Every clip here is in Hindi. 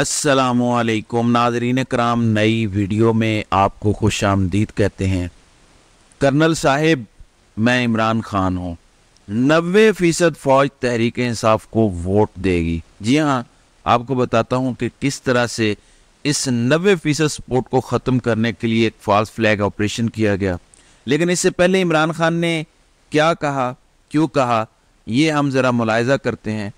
असलकुम नाजरीन कराम नई वीडियो में आपको खुश आमदीद कहते हैं कर्नल साहेब मैं इमरान ख़ान हूँ नबे फ़ीसद फ़ौज तहरीक इंसाफ को वोट देगी जी हाँ आपको बताता हूँ कि किस तरह से इस नबे फ़ीसद सपोर्ट को ख़त्म करने के लिए एक फॉल्स फ्लैग ऑपरेशन किया गया लेकिन इससे पहले इमरान ख़ान ने क्या कहा क्यों कहा ये हम ज़रा मुलायजा करते हैं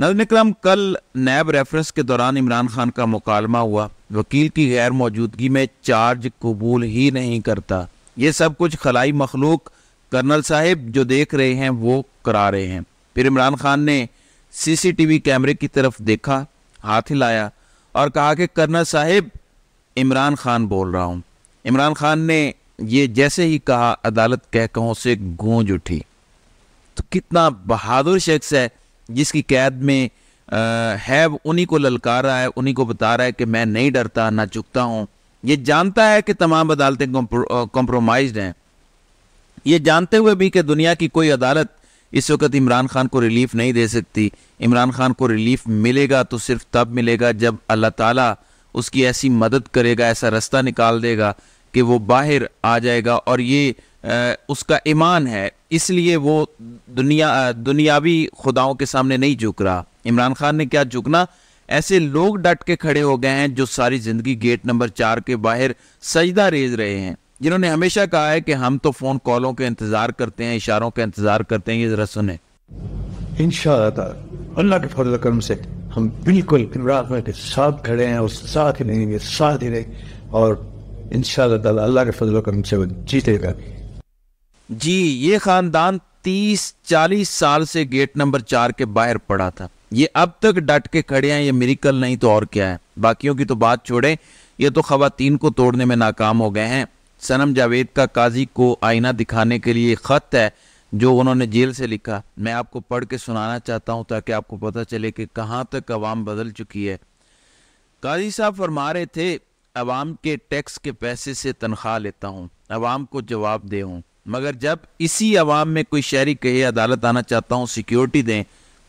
नजनिकलम कल नैब रेफरेंस के दौरान इमरान खान का मुकालमा हुआ वकील की गैर मौजूदगी में चार्ज कबूल ही नहीं करता ये सब कुछ खलाई मखलूक कर्नल साहब जो देख रहे हैं वो करा रहे हैं फिर इमरान खान ने सीसीटीवी कैमरे की तरफ देखा हाथ हिलाया और कहा कि कर्नल साहब इमरान खान बोल रहा हूँ इमरान खान ने ये जैसे ही कहा अदालत कहकहों से गूंज उठी तो कितना बहादुर शख्स है जिसकी कैद में हैब उन्हीं को ललकार रहा है उन्हीं को बता रहा है कि मैं नहीं डरता ना झुकता हूँ ये जानता है कि तमाम अदालतें कॉम्प्रोमाइज हैं ये जानते हुए भी कि दुनिया की कोई अदालत इस वक्त इमरान खान को रिलीफ नहीं दे सकती इमरान खान को रिलीफ मिलेगा तो सिर्फ तब मिलेगा जब अल्लाह ताला उसकी ऐसी मदद करेगा ऐसा रास्ता निकाल देगा कि वो बाहर आ जाएगा और ये आ, उसका ईमान है इसलिए वो दुनिया दुनियावी खुदाओं के सामने नहीं झुक रहा इमरान खान ने क्या झुकना ऐसे लोग डट के खड़े हो गए हैं जो सारी ज़िंदगी गेट नंबर चार के बाहर सजदा रेज रहे हैं जिन्होंने हमेशा कहा है कि हम तो फ़ोन कॉलों के इंतज़ार करते हैं इशारों का इंतज़ार करते हैं ये ज़रा सुने इन अल्लाह के फजल करम से हम बिल्कुल इमरान के साथ खड़े हैं और साथ ही रहेंगे साथ ही रहेंगे और इन अल्लाह के फजल करम से वो जीतेगा जी ये खानदान तीस चालीस साल से गेट नंबर चार के बाहर पड़ा था ये अब तक डट के खड़े हैं ये मेरिकल नहीं तो और क्या है बाकियों की तो बात छोड़े ये तो खातन को तोड़ने में नाकाम हो गए हैं सनम जावेद का काजी को आईना दिखाने के लिए ख़त है जो उन्होंने जेल से लिखा मैं आपको पढ़ के सुनाना चाहता हूँ ताकि आपको पता चले कि कहाँ तक अवाम बदल चुकी है काजी साहब फरमा रहे थे अवाम के टैक्स के पैसे से तनख्वाह लेता हूँ अवाम को जवाब दे हूँ मगर जब इसी आवाम में कोई शहरी कहे अदालत आना चाहता हूँ सिक्योरिटी दें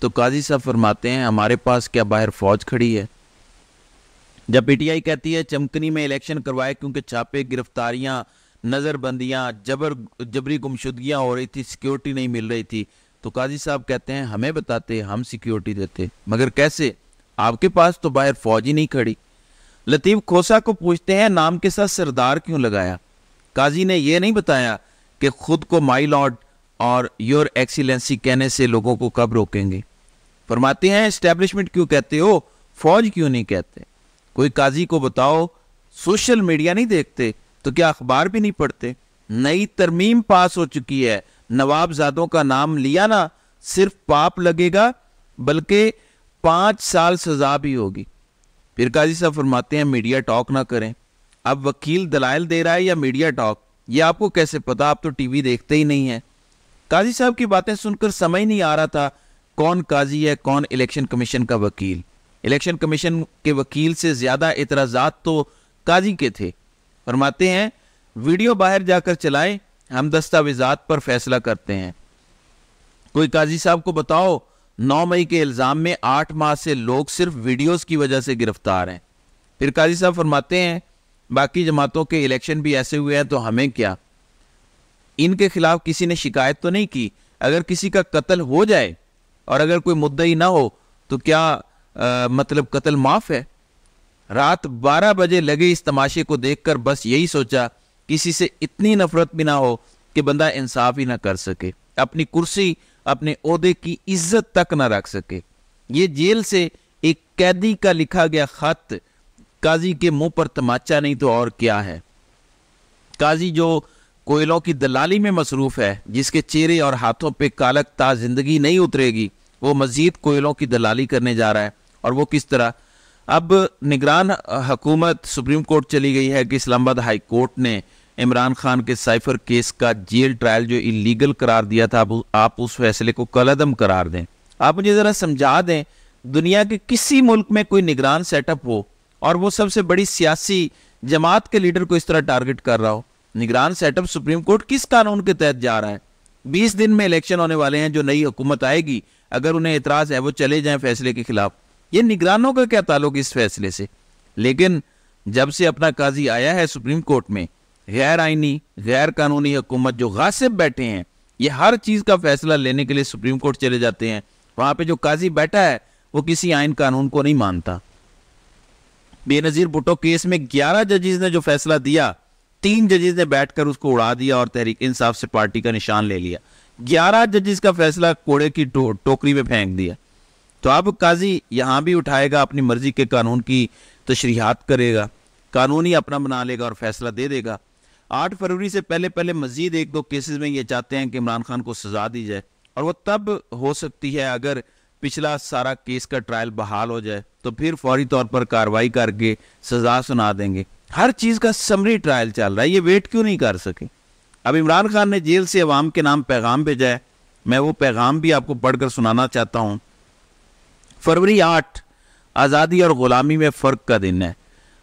तो काजी साहब फरमाते हैं हमारे पास क्या बाहर फौज खड़ी है जब पीटीआई कहती है चमकनी में इलेक्शन करवाए क्योंकि छापे गिरफ्तारियां नज़रबंदियां जबर जबरी गुमशुदगियां हो रही थी सिक्योरिटी नहीं मिल रही थी तो काजी साहब कहते हैं हमें बताते हम सिक्योरिटी देते मगर कैसे आपके पास तो बाहर फौज ही नहीं खड़ी लतीफ़ खोसा को पूछते हैं नाम के साथ सरदार क्यों लगाया काजी ने यह नहीं बताया कि खुद को माई लॉर्ड और योर एक्सीलेंसी कहने से लोगों को कब रोकेंगे फरमाते हैं इस्टेब्लिशमेंट क्यों कहते हो फौज क्यों नहीं कहते कोई काजी को बताओ सोशल मीडिया नहीं देखते तो क्या अखबार भी नहीं पढ़ते नई तरमीम पास हो चुकी है नवाबजादों का नाम लिया ना सिर्फ पाप लगेगा बल्कि पांच साल सजा भी होगी फिर काजी साहब फरमाते हैं मीडिया टॉक ना करें अब वकील दलाइल दे रहा है या मीडिया टॉक ये आपको कैसे पता आप तो टीवी देखते ही नहीं है काजी साहब की बातें सुनकर समझ नहीं आ रहा था कौन काजी है कौन इलेक्शन कमीशन का वकील इलेक्शन कमीशन के वकील से ज्यादा इतराजात तो काजी के थे फरमाते हैं वीडियो बाहर जाकर चलाएं हम दस्तावेजात पर फैसला करते हैं कोई काजी साहब को बताओ 9 मई के इल्ज़ाम में 8 माह से लोग सिर्फ वीडियोस की वजह से गिरफ्तार हैं फिर काजी साहब फरमाते हैं बाकी जमातों के इलेक्शन भी ऐसे हुए हैं तो हमें क्या इनके खिलाफ किसी ने शिकायत तो नहीं की अगर किसी का कत्ल हो जाए और अगर कोई मुद्दा ही ना हो तो क्या आ, मतलब कत्ल माफ है रात 12 बजे लगे इस तमाशे को देखकर बस यही सोचा किसी से इतनी नफरत भी ना हो कि बंदा इंसाफ ही ना कर सके अपनी कुर्सी अपने अहदे की इज्जत तक ना रख सके ये जेल से एक कैदी का लिखा गया खत काजी के मुंह पर तमाचा नहीं तो और क्या है काजी जो कोयलों की दलाली में मसरूफ़ है जिसके चेहरे और हाथों पे कालक ता जिंदगी नहीं उतरेगी वो मज़ीद कोयलों की दलाली करने जा रहा है और वो किस तरह अब निगरान हकूमत सुप्रीम कोर्ट चली गई है कि इस्लामाबाद हाई कोर्ट ने इमरान खान के साइफर केस का जेल ट्रायल जो इलीगल करार दिया था आप उस फैसले को कलदम करार दें आप मुझे ज़रा समझा दें दुनिया के किसी मुल्क में कोई निगरान सेटअप हो और वो सबसे बड़ी सियासी जमात के लीडर को इस तरह टारगेट कर रहा हो निगरान सेटअप सुप्रीम कोर्ट किस कानून के तहत जा रहा है बीस दिन में इलेक्शन होने वाले हैं जो नई हुकूमत आएगी अगर उन्हें एतराज़ है वो चले जाए फैसले के खिलाफ ये निगरानों का क्या ताल्लुक इस फैसले से लेकिन जब से अपना काजी आया है सुप्रीम कोर्ट में गैर आइनी गैर कानूनी हुकूमत जो गासिब बैठे हैं ये हर चीज़ का फैसला लेने के लिए सुप्रीम कोर्ट चले जाते हैं वहाँ पे जो काजी बैठा है वो किसी आइन कानून को नहीं मानता बेनजीर भुट्टो केस में ग्यारह जजेज ने जो फैसला दिया तीन जजेज ने बैठकर उसको उड़ा दिया और तहरीक इंसाफ से पार्टी का निशान ले लिया ग्यारह जजेज का फैसला कोड़े की टो, टोकरी में फेंक दिया तो अब काजी यहाँ भी उठाएगा अपनी मर्जी के कानून की तशरीहत करेगा कानून ही अपना बना लेगा और फैसला दे देगा आठ फरवरी से पहले पहले मजीद एक दो केसेस में ये चाहते हैं कि इमरान खान को सजा दी जाए और वो तब हो सकती है अगर पिछला सारा केस का ट्रायल बहाल हो जाए तो फिर फौरी तौर पर कार्रवाई करके सजा सुना देंगे हर चीज़ का समरी ट्रायल चल रहा है ये वेट क्यों नहीं कर सके अब इमरान खान ने जेल से अवाम के नाम पैगाम भेजा है मैं वो पैगाम भी आपको पढ़कर सुनाना चाहता हूँ फरवरी आठ आज़ादी और ग़ुलामी में फ़र्क का दिन है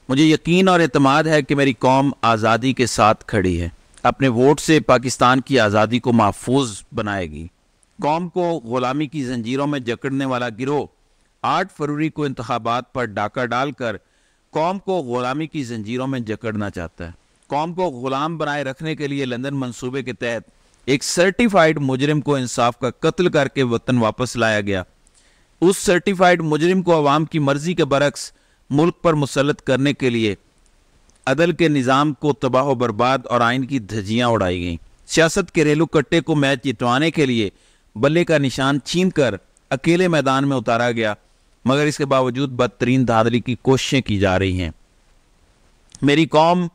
मुझे यकीन और अतमाद है कि मेरी कौम आज़ादी के साथ खड़ी है अपने वोट से पाकिस्तान की आज़ादी को महफूज बनाएगी कौम को गुलामी की जंजीरों में जकड़ने वाला गिरोह आठ फरवरी को इंतबात पर डाका डालकर कौम को गुलामी की जंजीरों में जकड़ना चाहता है कौम को गुलाम बनाए रखने के लिए लंदन मंसूबे के तहत एक सर्टिफाइड मुजरिम को इंसाफ का कत्ल करके वतन वापस लाया गया उस सर्टिफाइड मुजरिम को अवाम की मर्जी के बरक्स मुल्क पर मुसलत करने के लिए अदल के निज़ाम को तबाह बर्बाद और आइन की धजियाँ उड़ाई गईं सियासत के रेलू कट्टे को मैच जितवाने के लिए बल्ले का निशान छीन कर अकेले मैदान में उतारा गया मगर इसके बावजूद बदतरीन धांधली की कोशिशें की जा रही हैं मेरी कौम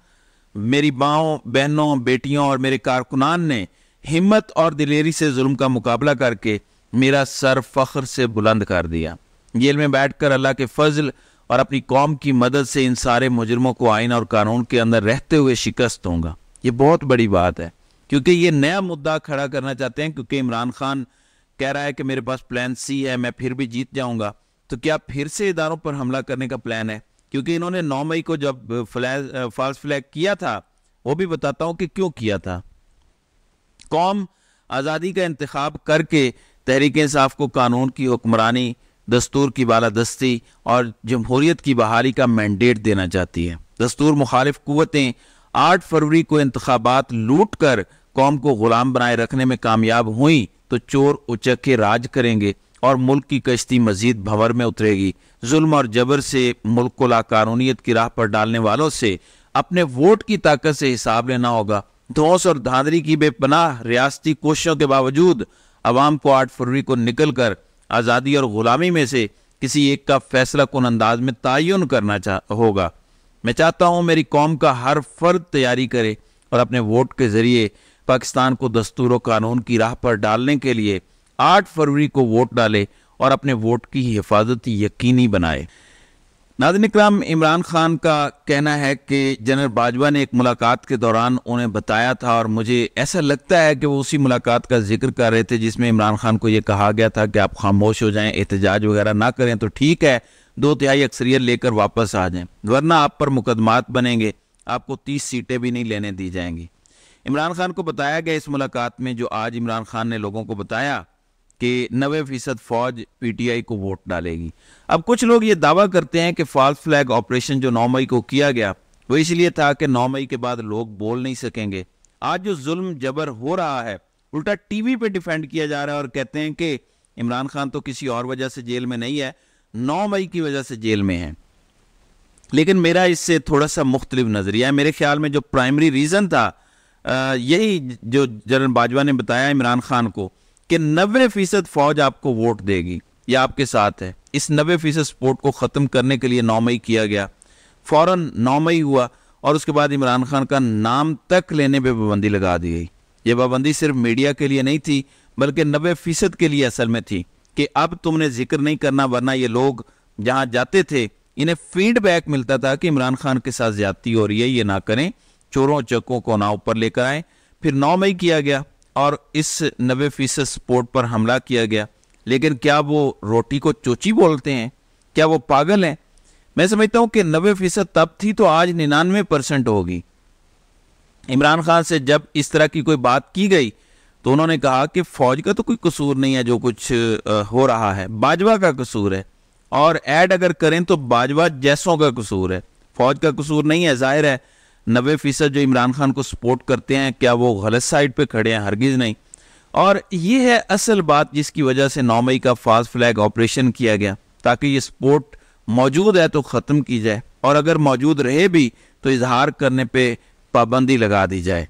मेरी माओ बहनों बेटियों और मेरे कारकुनान ने हिम्मत और दिलेरी से जुल्म का मुकाबला करके मेरा सर फख्र से बुलंद कर दिया जेल में बैठकर अल्लाह के फजल और अपनी कौम की मदद से इन सारे मुजरमों को आइन और कानून के अंदर रहते हुए शिकस्त होंगे ये बहुत बड़ी बात है क्योंकि ये नया मुद्दा खड़ा करना चाहते हैं क्योंकि इमरान खान कह रहा है कि मेरे पास प्लान सी है मैं फिर भी जीत जाऊंगा तो क्या फिर से इदारों पर हमला करने का प्लान है क्योंकि इन्होंने नौ मई को जब फ्लैग फॉल्स फ्लैग किया था वो भी बताता हूँ कि क्यों किया था कौम आज़ादी का इंतखब करके तहरीक इंसाफ को कानून की हुक्मरानी दस्तूर की बालादस्ती और जमहूरीत की बहाली का मैंडेट देना चाहती है दस्तूर मुखालिफ कुतें आठ फरवरी को इंतबात लूट कर कौम को गुलाम बनाए रखने में कामयाब हुई तो चोर उचक के राज करेंगे और मुल्क की कश्ती मजीद भंवर में उतरेगी जुल्म और जबर से मुल्क को लाकानूनीत की राह पर डालने वालों से अपने वोट की ताकत से हिसाब लेना होगा धोस और धांधली की बेपनाह रियासती कोशिशों के बावजूद अवाम को आठ फरवरी को निकल कर आज़ादी और ग़ुलामी में से किसी एक का फैसला कन अंदाज में तयन करना चाह होगा मैं चाहता हूँ मेरी कौम का हर फर्द तैयारी करे और अपने वोट के ज़रिए पाकिस्तान को दस्तूर कानून की राह पर डालने के लिए 8 फरवरी को वोट डाले और अपने वोट की हिफाजत यकीनी बनाए नादिन इक्राम इमरान खान का कहना है कि जनरल बाजवा ने एक मुलाकात के दौरान उन्हें बताया था और मुझे ऐसा लगता है कि वो उसी मुलाकात का जिक्र कर रहे थे जिसमें इमरान खान को यह कहा गया था कि आप खामोश हो जाएं एहतजाज वगैरह ना करें तो ठीक है दो तिहाई अक्सरियत लेकर वापस आ जाएं वरना आप पर मुकदमात बनेंगे आपको तीस सीटें भी नहीं लेने दी जाएंगी इमरान खान को बताया गया इस मुलाकात में जो आज इमरान खान ने लोगों को बताया कि नबे फीसद फौज पीटीआई को वोट डालेगी अब कुछ लोग ये दावा करते हैं कि फॉल्स फ्लैग ऑपरेशन जो नौ मई को किया गया वो इसलिए था कि नौ मई के बाद लोग बोल नहीं सकेंगे आज जो जुल्म जबर हो रहा है उल्टा टीवी पे डिफेंड किया जा रहा है और कहते हैं कि इमरान खान तो किसी और वजह से जेल में नहीं है नौ मई की वजह से जेल में है लेकिन मेरा इससे थोड़ा सा मुख्तलिफ नज़रिया है मेरे ख्याल में जो प्राइमरी रीज़न था यही जो जनरल बाजवा ने बताया इमरान खान को कि नबे फीसद फौज आपको वोट देगी ये आपके साथ है इस नबे फीसद सपोर्ट को ख़त्म करने के लिए नौ मई किया गया फ़ौर नौ मई हुआ और उसके बाद इमरान खान का नाम तक लेने पर पाबंदी लगा दी गई ये पाबंदी सिर्फ मीडिया के लिए नहीं थी बल्कि नबे फीसद के लिए असल में थी कि अब तुमने जिक्र नहीं करना वरना ये लोग जहाँ जाते थे इन्हें फीडबैक मिलता था कि इमरान खान के साथ ज्यादती हो रही है ये ना करें चोरों चक्कों को नाव पर लेकर आए फिर नौ मई किया गया और इस नबे फीसद स्पोर्ट पर हमला किया गया लेकिन क्या वो रोटी को चोची बोलते हैं क्या वो पागल हैं मैं समझता हूँ कि नबे फीसद तब थी तो आज निन्यानवे परसेंट होगी इमरान खान से जब इस तरह की कोई बात की गई तो उन्होंने कहा कि फौज का तो कोई कसूर नहीं है जो कुछ हो रहा है बाजवा का कसूर है और ऐड अगर करें तो बाजवा जैसों का कसूर है फौज का कसूर नहीं है जाहिर है नबे फीसद जो इमरान खान को सपोर्ट करते हैं क्या वो गलत साइड पे खड़े हैं हरगिज़ नहीं और ये है असल बात जिसकी वजह से नौ मई का फास्ट फ्लैग ऑपरेशन किया गया ताकि ये सपोर्ट मौजूद है तो ख़त्म की जाए और अगर मौजूद रहे भी तो इजहार करने पर पाबंदी लगा दी जाए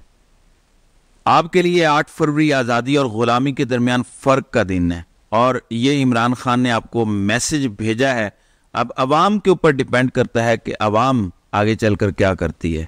आपके लिए आठ फरवरी आज़ादी और ग़ुलामी के दरमियान फ़र्क का दिन है और ये इमरान खान ने आपको मैसेज भेजा है अब आवाम के ऊपर डिपेंड करता है कि आवाम आगे चल कर क्या करती है